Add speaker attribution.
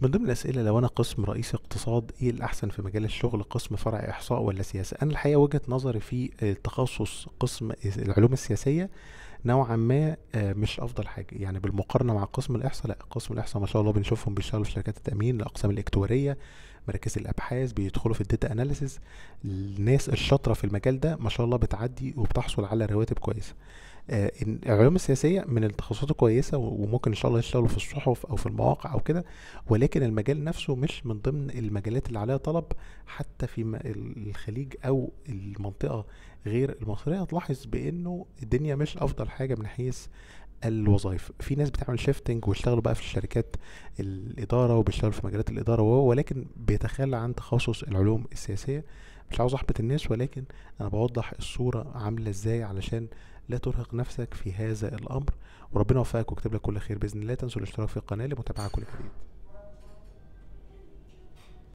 Speaker 1: من ضمن الأسئلة لو أنا قسم رئيس اقتصاد إيه الأحسن في مجال الشغل قسم فرع إحصاء ولا سياسة؟ أنا الحقيقة وجهة نظري في تخصص قسم العلوم السياسية نوعا ما آه، مش افضل حاجه يعني بالمقارنه مع قسم الاحصاء لا قسم الاحصاء ما شاء الله بنشوفهم بيشتغلوا في شركات التامين الاقسام الاكتواريه مراكز الابحاث بيدخلوا في الداتا اناليسيس الناس الشاطره في المجال ده ما شاء الله بتعدي وبتحصل على رواتب كويسه العلوم آه، السياسيه من التخصصات الكويسه وممكن ان شاء الله يشتغلوا في الصحف او في المواقع او كده ولكن المجال نفسه مش من ضمن المجالات اللي عليها طلب حتى في الخليج او المنطقه غير المصريه تلاحظ بانه الدنيا مش افضل افضل حاجه من حيث الوظائف في ناس بتعمل شيفتنج واشتغلوا بقى في الشركات الاداره وبيشتغلوا في مجالات الاداره ولكن بيتخلى عن تخصص العلوم السياسيه مش عاوز احبط الناس ولكن انا بوضح الصوره عامله ازاي علشان لا ترهق نفسك في هذا الامر وربنا يوفقك ويكتب لك كل خير باذن الله تنسوا الاشتراك في القناه لمتابعه كل جديد